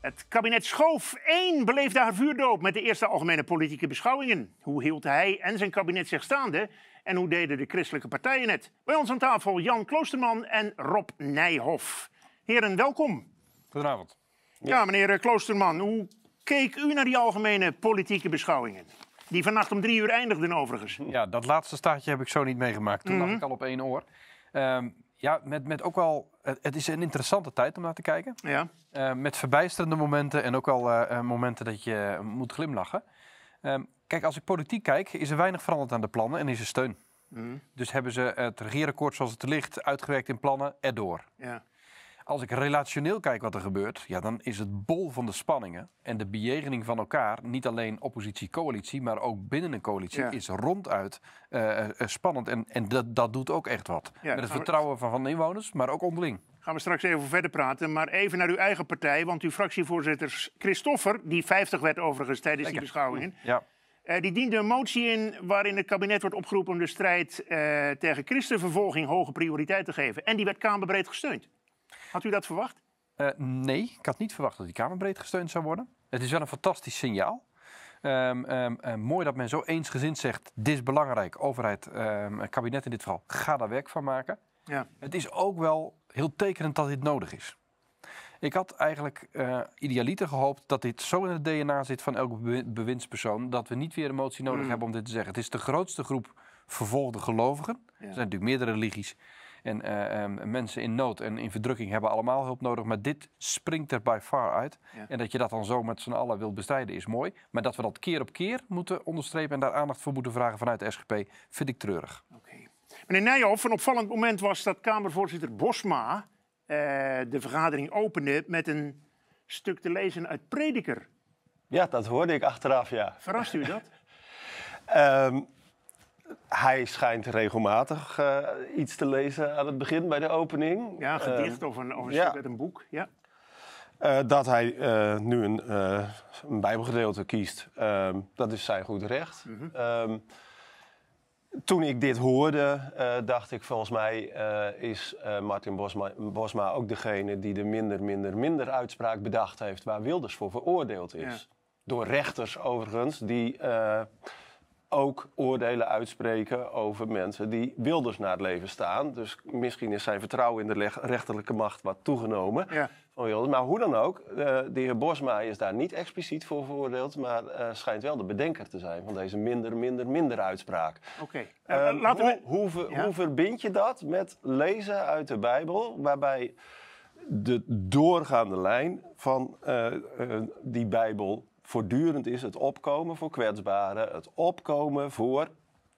Het kabinet Schoof 1 beleefde haar vuurdoop met de eerste algemene politieke beschouwingen. Hoe hield hij en zijn kabinet zich staande? En hoe deden de christelijke partijen het? Bij ons aan tafel Jan Kloosterman en Rob Nijhoff. Heren, welkom. Goedenavond. Ja, meneer Kloosterman, hoe keek u naar die algemene politieke beschouwingen? Die vannacht om drie uur eindigden overigens. Ja, dat laatste staartje heb ik zo niet meegemaakt. Toen mm lag mhm. ik al op één oor. Ehm, ja, met, met ook wel. Het, is een interessante tijd om naar te kijken. Ja. Eh, met verbijsterende momenten en ook wel eh, eh, momenten dat je moet glimlachen. Ehm, kijk, als ik politiek kijk, is er weinig veranderd aan de plannen en is er steun. Mm. Dus hebben ze het regeerakkoord zoals het ligt uitgewerkt in plannen, erdoor. Ja als ik relationeel kijk wat er gebeurt, ja, dan is het bol van de spanningen en de bejegening van elkaar, niet alleen oppositie-coalitie, maar ook binnen een coalitie, is ronduit eh, eh, spannend. En, en dat, dat doet ook echt wat. Met het vertrouwen van, van de inwoners, maar ook onderling gaan we straks even verder praten. Maar even naar uw eigen partij, want uw fractievoorzitter Christoffer, die 50 werd overigens tijdens die beschouwingen, ja. Eh, die diende een motie in waarin het kabinet wordt opgeroepen om de strijd tegen christenvervolging hoge prioriteit te geven. En die werd kamerbreed gesteund. Had u dat verwacht? Eh, nee, ik had niet verwacht dat die Kamerbreed gesteund zou worden. Het is wel een fantastisch signaal. Ehm, ehm, eh, mooi dat men zo eensgezind zegt: dit is belangrijk, overheid, ehm, kabinet in dit geval, ga daar werk van maken. Ja. Het is ook wel heel tekenend dat dit nodig is. Ik had eigenlijk uh, idealiter gehoopt dat dit zo in het DNA zit van elke bewindspersoon dat we niet weer een motie nodig mm. hebben om dit te zeggen. Het is de grootste groep vervolgde gelovigen. Ja. Er zijn natuurlijk meerdere religies en eh, ehm, mensen in nood en in verdrukking hebben allemaal hulp nodig. Maar dit springt er bij far uit. En dat je dat dan zo met z'n allen wilt bestrijden is mooi. Maar dat we dat keer op keer moeten onderstrepen en daar aandacht voor moeten vragen vanuit de SGP, vind ik treurig. Okay. Meneer Nijhoff, een opvallend moment was dat Kamervoorzitter Bosma eh, de vergadering opende met een stuk te lezen uit Prediker. Ja, dat hoorde ik achteraf, ja. Verrast u dat? Ehm, hij schijnt regelmatig eh, iets te lezen aan het begin bij de opening. Ja, een gedicht eh, of een, of een een boek. Ja. Eh, dat hij nu een, een, bijbelgedeelte kiest, ehm, dat is zijn goed recht. Mhm. Ehm, toen ik dit hoorde, dacht ik volgens mij is Martin Bosma, Bosma, ook degene die de minder, minder, minder uitspraak bedacht heeft waar Wilders voor veroordeeld is. Door rechters overigens, die ook oordelen uitspreken over mensen die Wilders naar het leven staan. Dus misschien is zijn vertrouwen in de rechterlijke macht wat toegenomen ja. van Wilders. Maar hoe dan ook, eh, de heer Bosma is daar niet expliciet voor veroordeeld... maar eh, schijnt wel de bedenker te zijn van deze minder, minder, minder uitspraak. Oké. Ehm, eh, hoe, we... verbind je dat met lezen uit de Bijbel, waarbij de doorgaande lijn van die Bijbel voortdurend is het opkomen voor kwetsbaren, het opkomen voor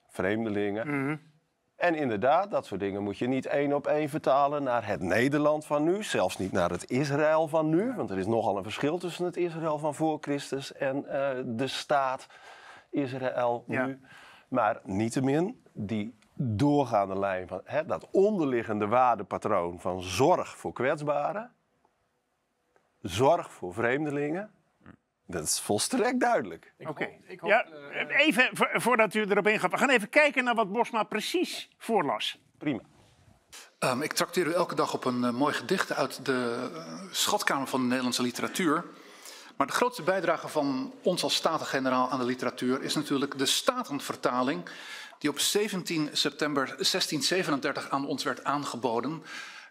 vreemdelingen. Mhm. En inderdaad, dat soort dingen moet je niet één op één vertalen naar het Nederland van nu, zelfs niet naar het Israël van nu, want er is nogal een verschil tussen het Israël van voor Christus en eh, de staat Israël nu. Maar niettemin, die doorgaande lijn van hè, dat onderliggende waardepatroon van zorg voor kwetsbaren, zorg voor vreemdelingen, dat is volstrekt duidelijk. Oké. Ja, eh, even voordat u erop ingaat. We gaan even kijken naar wat Bosma precies voorlas. Prima. Ehm, ik trakteer u elke dag op een eh, mooi gedicht uit de eh, schatkamer van de Nederlandse literatuur. Maar de grootste bijdrage van ons als Staten-Generaal aan de literatuur is natuurlijk de Statenvertaling, die op 17 september 1637 aan ons werd aangeboden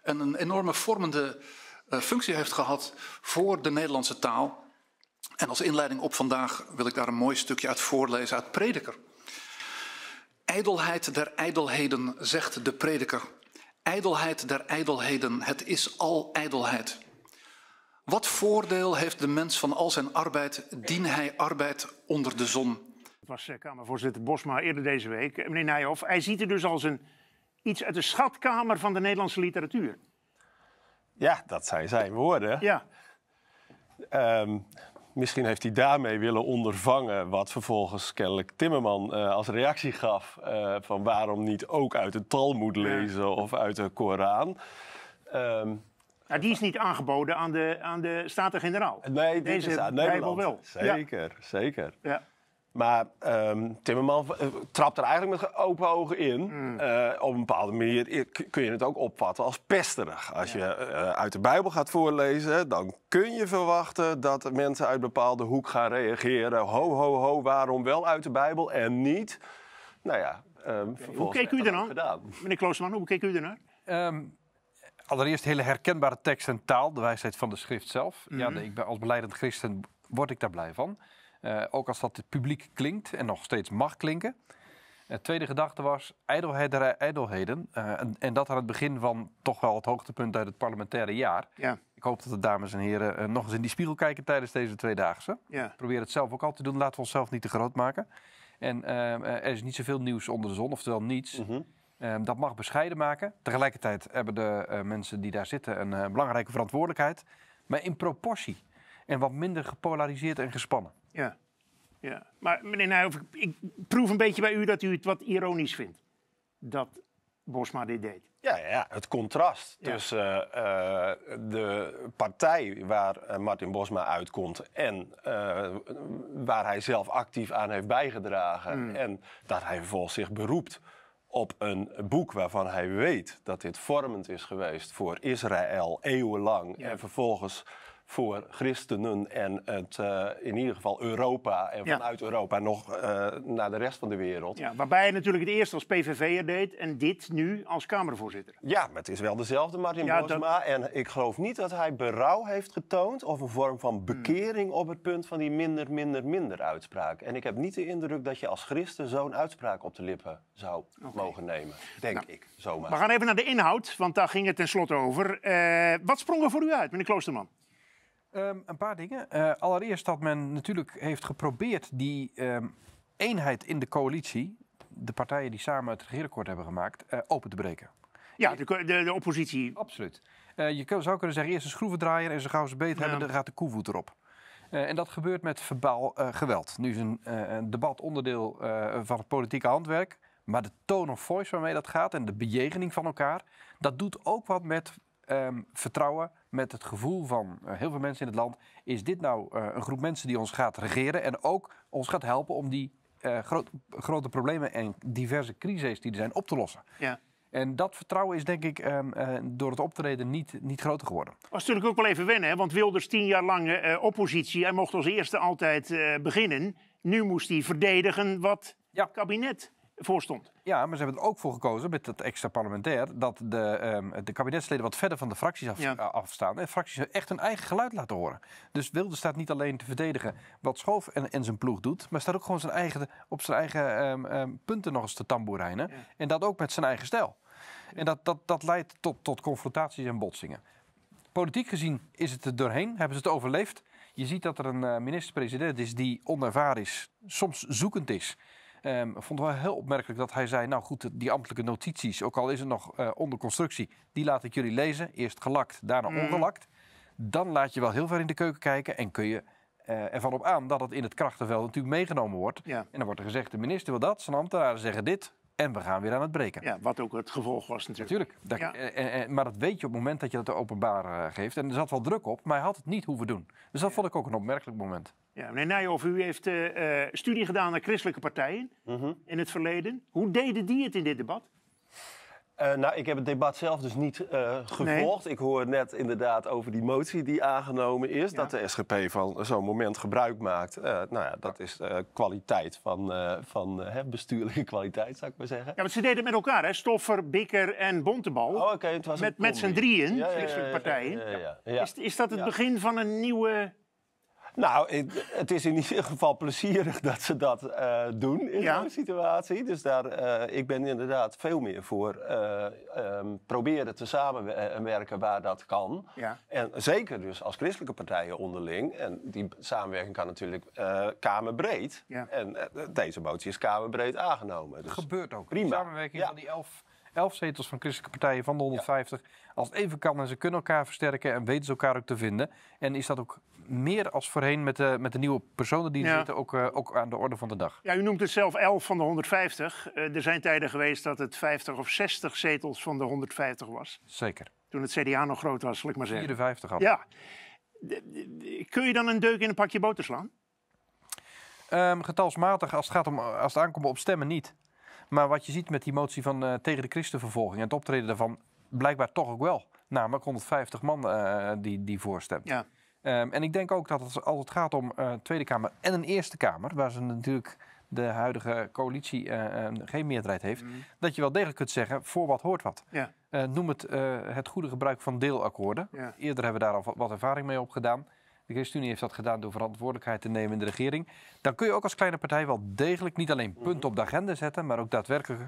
en een enorme vormende functie heeft gehad voor de Nederlandse taal. En als inleiding op vandaag wil ik daar een mooi stukje uit voorlezen uit Prediker. Ijdelheid der ijdelheden, zegt de prediker. Ijdelheid der ijdelheden, het is al ijdelheid. Wat voordeel heeft de mens van al zijn arbeid, dien hij arbeid onder de zon? Het was eh, Kamervoorzitter Bosma eerder deze week. Eh, meneer Nijhoff, hij ziet er dus als een, iets uit de schatkamer van de Nederlandse literatuur. Ja, dat zijn zijn woorden. Ja. Um, Misschien heeft hij daarmee willen ondervangen wat vervolgens kennelijk Timmerman eh, als reactie gaf. Eh, van waarom niet ook uit de Talmud lezen of uit de Koran. Um, die is niet aangeboden aan de, aan de Staten-Generaal. Nee, deze is aan Nederland. wel. Zeker, zeker. Ja. Maar ehm, Timmerman eh, trapt er eigenlijk met open ogen in. Hmm. Eh, op een bepaalde manier eh, kun je het ook opvatten als pesterig. Als je uit de Bijbel gaat voorlezen, dan kun je verwachten dat mensen uit een bepaalde hoek gaan reageren. Ho, ho, ho, waarom wel uit de Bijbel en niet? Nou ja, um, Hoe keek u ernaar? Gedaan. Meneer Kloosman, hoe keek u ernaar? Um, allereerst hele herkenbare tekst en taal, de wijsheid van de schrift zelf. Mhm. Ja, ik ben als beleidend christen word ik daar blij van. Eh, ook als dat het publiek klinkt en nog steeds mag klinken. De eh, tweede gedachte was ijdelheden. Eh, en, dat aan het begin van toch wel het hoogtepunt uit het parlementaire jaar. Ja. Ik hoop dat de dames en heren nog eens in die spiegel kijken tijdens deze tweedaagse. Ja. Probeer het zelf ook al te doen. Laten we onszelf niet te groot maken. En ehm, er is niet zoveel nieuws onder de zon, oftewel niets. Mhm. Ehm, dat mag bescheiden maken. Tegelijkertijd hebben de mensen die daar zitten een belangrijke verantwoordelijkheid. Maar in proportie. En wat minder gepolariseerd en gespannen. Ja, ja. Maar meneer Nijhoff, ik proef een beetje bij u dat u het wat ironisch vindt. Dat Bosma dit deed. Ja, ja het contrast tussen eh, de partij waar eh, Martin Bosma uitkomt en eh, waar hij zelf actief aan heeft bijgedragen. Hmm. En dat hij vervolgens zich beroept op een boek waarvan hij weet dat dit vormend is geweest voor Israël eeuwenlang. En vervolgens voor christenen en het, eh, in ieder geval Europa en vanuit Europa nog eh, naar de rest van de wereld. Ja, waarbij je natuurlijk het eerst als PVV'er deed en dit nu als Kamervoorzitter. Ja, maar het is wel dezelfde Martin ja, Bosma. En ik geloof niet dat hij berouw heeft getoond of een vorm van hmm. bekering op het punt van die minder, minder, minder uitspraak. En ik heb niet de indruk dat je als christen zo'n uitspraak op de lippen zou mogen nemen. Denk nou, ik, zomaar. We gaan even naar de inhoud, want daar ging het tenslotte over. Eh, wat sprong er voor u uit, meneer Kloosterman? Ehm, een paar dingen. Eh, allereerst dat men natuurlijk heeft geprobeerd die ehm, eenheid in de coalitie, de partijen die samen het regeerakkoord hebben gemaakt, eh, open te breken. Ja, de, de, oppositie. Absoluut. Eh, je zou kunnen zeggen, eerst een schroevendraaier en zo gauw ze beter hebben, dan gaat de koevoet erop. en dat gebeurt met verbaal geweld. Nu is een, een debat onderdeel van het politieke handwerk. Maar de tone of voice waarmee dat gaat en de bejegening van elkaar, dat doet ook wat met Ehm, vertrouwen met het gevoel van eh, heel veel mensen in het land... is dit nou eh, een groep mensen die ons gaat regeren... en ook ons gaat helpen om die eh, grote problemen en diverse crises die er zijn op te lossen. Ja. En dat vertrouwen is denk ik ehm, door het optreden niet, niet groter geworden. Dat was natuurlijk ook wel even wennen, hè? want Wilders tien jaar lang oppositie. Hij mocht als eerste altijd beginnen. Nu moest hij verdedigen wat ja. kabinet voor stond. Ja, maar ze hebben er ook voor gekozen met dat extra parlementair dat de, ehm, de kabinetsleden wat verder van de fracties af, eh, afstaan en fracties echt hun eigen geluid laten horen. Dus Wilde staat niet alleen te verdedigen wat Schoof en, en zijn ploeg doet, maar staat ook gewoon zijn eigen, op zijn eigen ehm, ehm, punten nog eens te tamboerijnen. En dat ook met zijn eigen stijl. En dat, dat, dat leidt tot, tot confrontaties en botsingen. Politiek gezien is het er doorheen, hebben ze het overleefd. Je ziet dat er een eh, minister-president is die onervaren is, soms zoekend is. Ehm, ik vond het wel heel opmerkelijk dat hij zei... nou goed, die ambtelijke notities, ook al is het nog uh, onder constructie... die laat ik jullie lezen. Eerst gelakt, daarna mm. ongelakt. Dan laat je wel heel ver in de keuken kijken en kun je... Uh, ervan op aan dat het in het krachtenveld natuurlijk meegenomen wordt. En dan wordt er gezegd, de minister wil dat, zijn ambtenaren zeggen dit, en we gaan weer aan het breken. Ja, wat ook het gevolg was natuurlijk. Natuurlijk. Eh, maar dat weet je op het moment dat je dat openbaar geeft. En er zat wel druk op, maar hij had het niet hoeven doen. Dus dat vond ik ook een opmerkelijk moment. Ja, meneer Nijhoff, u heeft eh, eh, studie gedaan naar christelijke partijen mhm. in het verleden. Hoe deden die het in dit debat? Eh, nou, ik heb het debat zelf dus niet gevolgd. Ik hoor net inderdaad over die motie die aangenomen is. Dat de SGP van zo'n moment gebruik maakt. nou ja, dat is kwaliteit van, van bestuurlijke kwaliteit, zou ik maar zeggen. Ja, want ze deden het met elkaar, hè? Stoffer, Bikker en Bontebal. Oh, oké. Okay. met, met z'n drieën, ja, ja, ja partijen. Is, is dat het begin van een nieuwe nou, het is in ieder geval plezierig dat ze dat eh, doen in ja. zo'n situatie. Dus daar, eh, ik ben inderdaad veel meer voor eh, ehm, proberen te samenwerken waar dat kan. Ja. En zeker dus als christelijke partijen onderling. En die samenwerking kan natuurlijk kamerbreed. Ja. En deze motie is kamerbreed aangenomen. Dus gebeurt ook. Prima. De samenwerking van die elf Elf zetels van christelijke partijen van de 150. Als het even kan en ze kunnen elkaar versterken en weten ze elkaar ook te vinden. En is dat ook meer als voorheen met de, met de nieuwe personen die ja. zitten ook, eh, ook aan de orde van de dag? Ja, u noemt het zelf 11 van de 150. Eh, er zijn tijden geweest dat het 50 of 60 zetels van de 150 was. Zeker. Toen het CDA nog groot was, zal ik maar zeggen. 54 hadden. Ja. Kun je dan een deuk in een pakje boter slaan? Ehm, getalsmatig, als het, gaat om, als het aankomt op stemmen, niet. Maar wat je ziet met die motie van, eh, tegen de christenvervolging en het optreden daarvan, blijkbaar toch ook wel. Namelijk 150 man eh, die, die voorstemt. Ja. Ehm, en ik denk ook dat het, als het gaat om eh, Tweede Kamer en een Eerste Kamer, waar ze natuurlijk de huidige coalitie geen meerderheid heeft, mhm. dat je wel degelijk kunt zeggen, voor wat hoort wat. Ja. noem het het goede gebruik van deelakkoorden. Eerder hebben we daar al wat ervaring mee opgedaan. De ChristenUnie heeft dat gedaan door verantwoordelijkheid te nemen in de regering. Dan kun je ook als kleine partij wel degelijk niet alleen punten op de agenda zetten, maar ook daadwerkelijk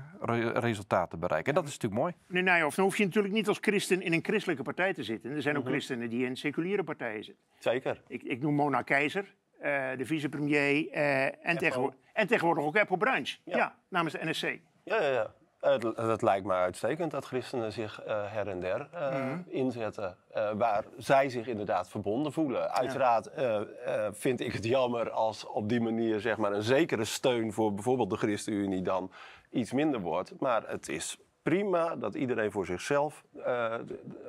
resultaten bereiken. En dat is natuurlijk mooi. Nee, nee. of dan hoef je natuurlijk niet als christen in een christelijke partij te zitten. Er zijn ook mhm. christenen die in seculiere partijen zitten. Zeker. Ik, ik noem Mona Keizer, eh, de vicepremier uh, en, tegenwoordig, en tegenwoordig ook Apple Branch. ja namens de NSC. Ja, ja, ja. Het, het, lijkt mij uitstekend dat christenen zich eh, her en der eh, mhm. inzetten. Eh, waar zij zich inderdaad verbonden voelen. Uiteraard vind ik het jammer als op die manier zeg maar, een zekere steun voor bijvoorbeeld de ChristenUnie dan iets minder wordt. Maar het is prima dat iedereen voor zichzelf,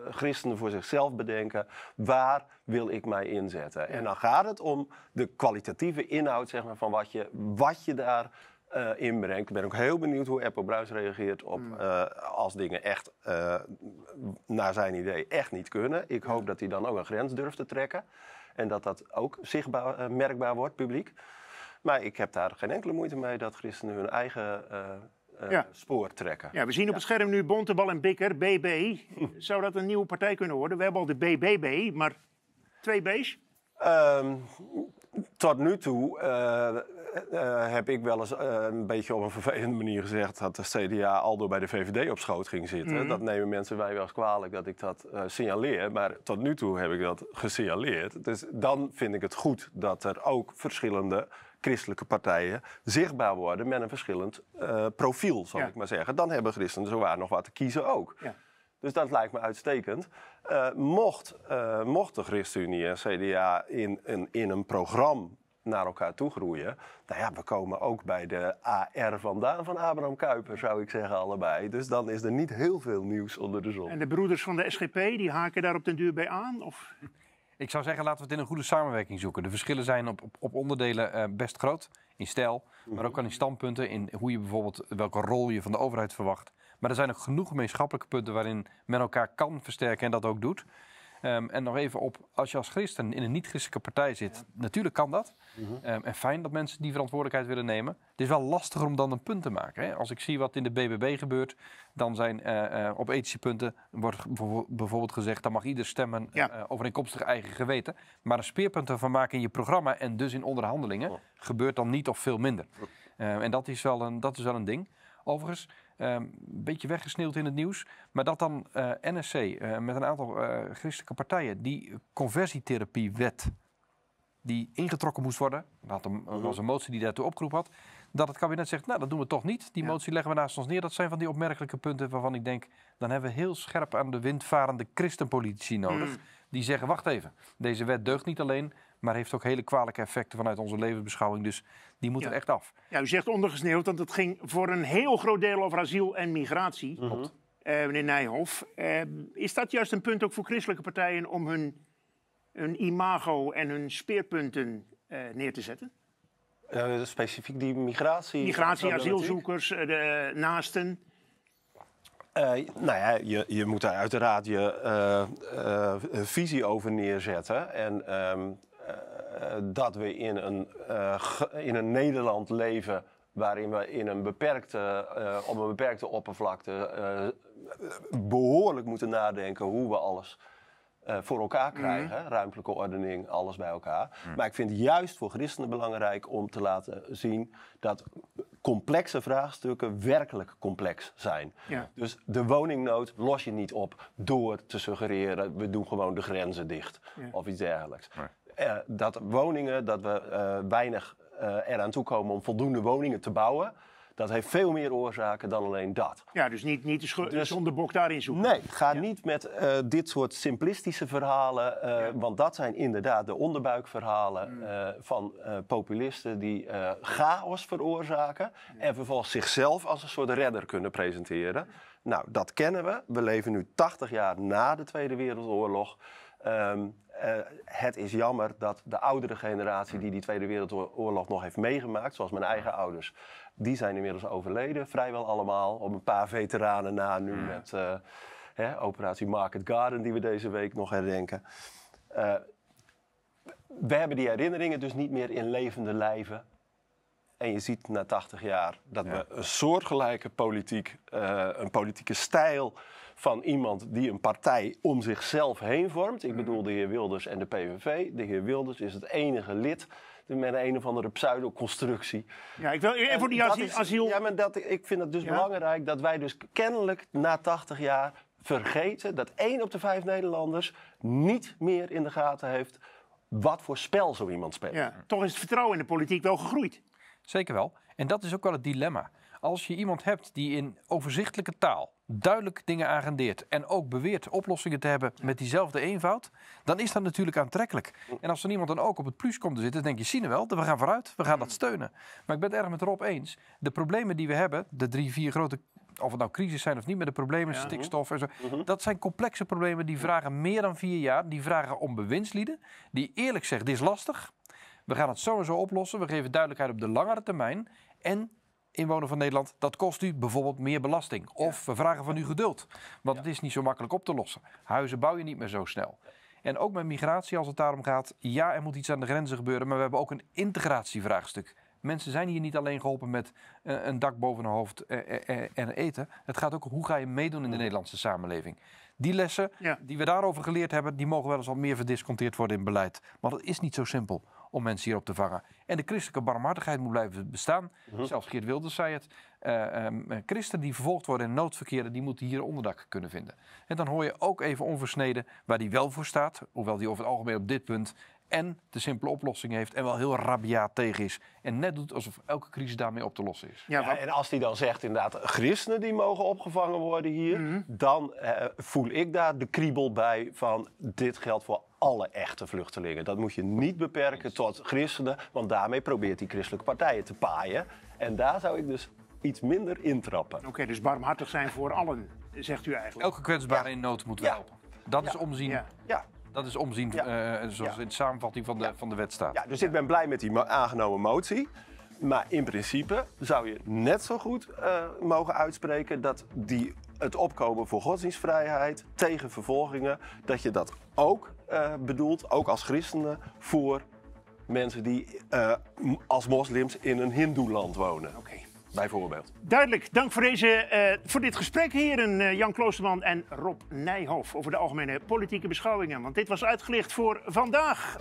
christenen voor zichzelf bedenken, waar wil ik mij inzetten? En dan gaat het om de kwalitatieve inhoud zeg maar, van wat je, wat je daar eh, inbreng. Ik ben ook heel benieuwd hoe Apple Bruis reageert op hmm. eh, als dingen echt, eh, naar zijn idee, echt niet kunnen. Ik hoop hmm. dat hij dan ook een grens durft te trekken. En dat dat ook zichtbaar, merkbaar wordt, publiek. Maar ik heb daar geen enkele moeite mee dat christenen hun eigen spoor trekken. Ja, we zien op het scherm nu Bontebal en Bikker, BB. Zou dat een nieuwe partij kunnen worden? We hebben al de BBB, maar twee B's? Ehm, tot nu toe eh, eh, heb ik wel eens eh, een beetje op een vervelende manier gezegd dat de CDA al door bij de VVD op schoot ging zitten. Mhm. Dat nemen mensen wij wel eens kwalijk dat ik dat signaleer. Maar tot nu toe heb ik dat gesignaleerd. Dus dan vind ik het goed dat er ook verschillende christelijke partijen zichtbaar worden met een verschillend profiel, zal ik maar zeggen. Dan hebben christenen zowaar nog wat te kiezen ook. Ja. Dus dat lijkt me uitstekend. Uh, mocht, mocht de ChristenUnie en CDA in, in, in een programma naar elkaar toe groeien. Nou ja, we komen ook bij de AR vandaan van Abraham Kuyper, zou ik zeggen, allebei. Dus dan is er niet heel veel nieuws onder de zon. En de broeders van de SGP, die haken daar op den duur bij aan? Of? Ik zou zeggen, laten we het in een goede samenwerking zoeken. De verschillen zijn op, op, op onderdelen eh, best groot. In stijl, maar mhm. ook al in standpunten. In hoe je bijvoorbeeld welke rol je van de overheid verwacht. Maar er zijn ook genoeg gemeenschappelijke punten waarin men elkaar kan versterken en dat ook doet. Ehm, en nog even op, als je als christen in een niet-christelijke partij zit, natuurlijk kan dat. Mhm. Ehm, en fijn dat mensen die verantwoordelijkheid willen nemen. Het is wel lastiger om dan een punt te maken. Hè? Als ik zie wat in de BBB gebeurt, dan zijn eh, eh, op ethische punten wordt bijvoorbeeld gezegd... dan mag ieder stemmen ja. uh, overeenkomstig eigen geweten. Maar een speerpunt ervan maken in je programma en dus in onderhandelingen... gebeurt dan niet of veel minder. Ehm, en dat is, wel een, dat is wel een ding. Overigens, ehm, een beetje weggesnield in het nieuws. Maar dat dan uh, NSC met een aantal christelijke partijen die conversietherapiewet die ingetrokken moest worden. Dat mhm. was een motie die daartoe opgeroep had. Dat het kabinet zegt, nou dat doen we toch niet. Die motie leggen we naast ons neer. Dat zijn van die opmerkelijke punten waarvan ik denk... dan hebben we heel scherp aan de windvarende christenpolitici nodig. Mhm. Die zeggen, wacht even, deze wet deugt niet alleen... maar heeft ook hele kwalijke effecten vanuit onze levensbeschouwing. Dus die moet er echt af. Ja, u zegt ondergesneeuwd, want het ging voor een heel groot deel over asiel en migratie. Mm -hmm. meneer Nijhof. Ehm, is dat juist een punt ook voor christelijke partijen om hun hun imago en hun speerpunten eh, neer te zetten? specifiek die migratie. Migratie, asielzoekers, eh, de eh, naasten. nou ja, je, je moet daar uiteraard je visie over neerzetten. En ehm, dat we in een, in een Nederland leven waarin we in een beperkte, op een beperkte oppervlakte behoorlijk moeten nadenken hoe we alles uh, voor elkaar mhm. krijgen. Ruimtelijke ordening, alles bij elkaar. Mhm. Maar ik vind juist voor christenen belangrijk om te laten zien dat complexe vraagstukken werkelijk complex zijn. Dus de woningnood los je niet op door te suggereren, we doen gewoon de grenzen dicht of iets dergelijks. Eh, dat woningen, dat we uh, weinig eraan toekomen om voldoende woningen te bouwen dat heeft veel meer oorzaken dan alleen dat. Ja, dus niet, niet de dus, zonder bok daarin zoeken. Nee, ga niet met eh, dit soort simplistische verhalen. Eh, want dat zijn inderdaad de onderbuikverhalen mm. eh, van populisten die chaos veroorzaken. En vervolgens zichzelf als een soort redder kunnen presenteren. Nou, dat kennen we. We leven nu 80 jaar na de Tweede Wereldoorlog. Ehm, eh, het is jammer dat de oudere generatie die die Tweede Wereldoorlog nog heeft meegemaakt, zoals mijn eigen ouders, die zijn inmiddels overleden, vrijwel allemaal, op een paar veteranen na, nu mm. met eh, hè, operatie Market Garden die we deze week nog herdenken. Eh, we hebben die herinneringen dus niet meer in levende lijven en je ziet na 80 jaar dat we een soortgelijke politiek, eh, een politieke stijl van iemand die een partij om zichzelf heen vormt. Ik mhm. bedoel de heer Wilders en de PVV. De heer Wilders is het enige lid met een of andere pseudoconstructie. Ja, ik wil en voor die asiel, Ja, maar dat, ik vind het dus belangrijk dat wij dus kennelijk na 80 jaar vergeten dat één op de vijf Nederlanders niet meer in de gaten heeft wat voor spel zo iemand speelt. Ja, toch is het vertrouwen in de politiek wel gegroeid. Zeker wel. En dat is ook wel het dilemma. Als je iemand hebt die in overzichtelijke taal duidelijk dingen agendeert en ook beweert oplossingen te hebben met diezelfde eenvoud, dan is dat natuurlijk aantrekkelijk. En als er iemand dan ook op het plus komt te zitten, dan denk je, zien we wel, we gaan vooruit, we gaan dat mm. steunen. Maar ik ben het erg met Rob eens. De problemen die we hebben, de drie, vier grote of het nou crisis zijn of niet, maar de problemen, stikstof en zo. Mm-hmm. Mm-hmm. Dat zijn complexe problemen die vragen meer dan vier jaar. Die vragen om bewindslieden. Die eerlijk zeggen: dit is lastig. We gaan het sowieso oplossen. We geven duidelijkheid op de langere termijn. En inwoner van Nederland, dat kost u bijvoorbeeld meer belasting. Of we vragen van u geduld, want het is niet zo makkelijk op te lossen. Huizen bouw je niet meer zo snel. En ook met migratie, als het daarom gaat, ja, er moet iets aan de grenzen gebeuren, maar we hebben ook een integratievraagstuk. Mensen zijn hier niet alleen geholpen met eh, een dak boven hun hoofd eh, eh, en eten. Het gaat ook hoe ga je meedoen in de Nederlandse samenleving. Die lessen die we daarover geleerd hebben, die mogen wel eens wat meer verdisconteerd worden in beleid. Want dat is niet zo simpel om mensen hierop te vangen. En de christelijke barmhartigheid moet blijven bestaan. Mhm. Zelfs Geert Wilders zei het. Eh, ehm, eh, christen die vervolgd worden in noodverkeren, die moeten hier onderdak kunnen vinden. En dan hoor je ook even onversneden waar die wel voor staat. Hoewel die over het algemeen op dit punt en de simpele oplossing heeft en wel heel rabiaat tegen is. En net doet alsof elke crisis daarmee op te lossen is. Ja, en als hij dan zegt inderdaad, christenen die mogen opgevangen worden hier, mhm. dan eh, voel ik daar de kriebel bij van dit geldt voor alle echte vluchtelingen. Dat moet je niet beperken tot christenen, want daarmee probeert hij christelijke partijen te paaien. En daar zou ik dus iets minder intrappen. Oké, dus barmhartig zijn voor allen, zegt u eigenlijk. Elke kwetsbare in nood moet ja. helpen. Dat is omzien. Ja. Dat is omzien, eh, eh, zoals in de samenvatting van de, van de wet staat. Ja, dus ik ben blij met die aangenomen motie. Maar in principe zou je net zo goed eh, mogen uitspreken dat die, het opkomen voor godsdienstvrijheid tegen vervolgingen, dat je dat ook bedoelt, ook als christenen, voor mensen die als moslims in een hindoeland wonen. Bijvoorbeeld. Duidelijk. Dank voor, deze, eh, voor dit gesprek, heren uh, Jan Kloosterman en Rob Nijhoff... over de algemene politieke beschouwingen. Want dit was uitgelicht voor vandaag.